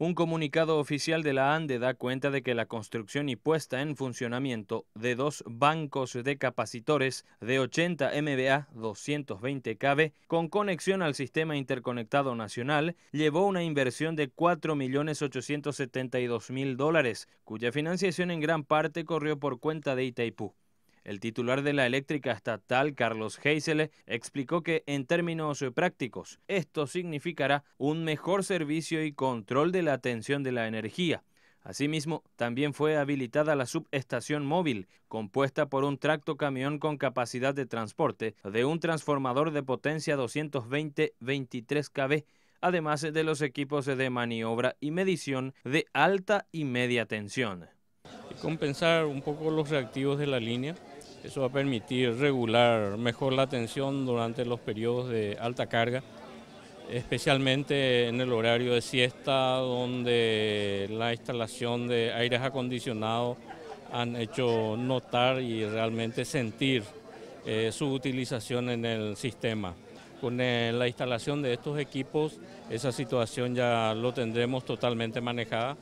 Un comunicado oficial de la ANDE da cuenta de que la construcción y puesta en funcionamiento de dos bancos de capacitores de 80 MBA 220 KB con conexión al sistema interconectado nacional llevó una inversión de 4.872.000 dólares, cuya financiación en gran parte corrió por cuenta de Itaipú. El titular de la eléctrica estatal, Carlos Heisele, explicó que en términos eh, prácticos esto significará un mejor servicio y control de la tensión de la energía. Asimismo, también fue habilitada la subestación móvil, compuesta por un tracto camión con capacidad de transporte de un transformador de potencia 220-23 kV, además de los equipos de maniobra y medición de alta y media tensión. Compensar un poco los reactivos de la línea, eso va a permitir regular mejor la atención durante los periodos de alta carga, especialmente en el horario de siesta, donde la instalación de aires acondicionados han hecho notar y realmente sentir eh, su utilización en el sistema. Con eh, la instalación de estos equipos, esa situación ya lo tendremos totalmente manejada.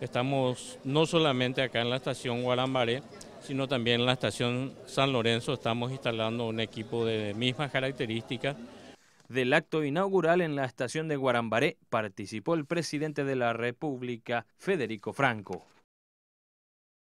Estamos no solamente acá en la estación Guarambaré, sino también en la estación San Lorenzo estamos instalando un equipo de mismas características. Del acto inaugural en la estación de Guarambaré participó el presidente de la República, Federico Franco.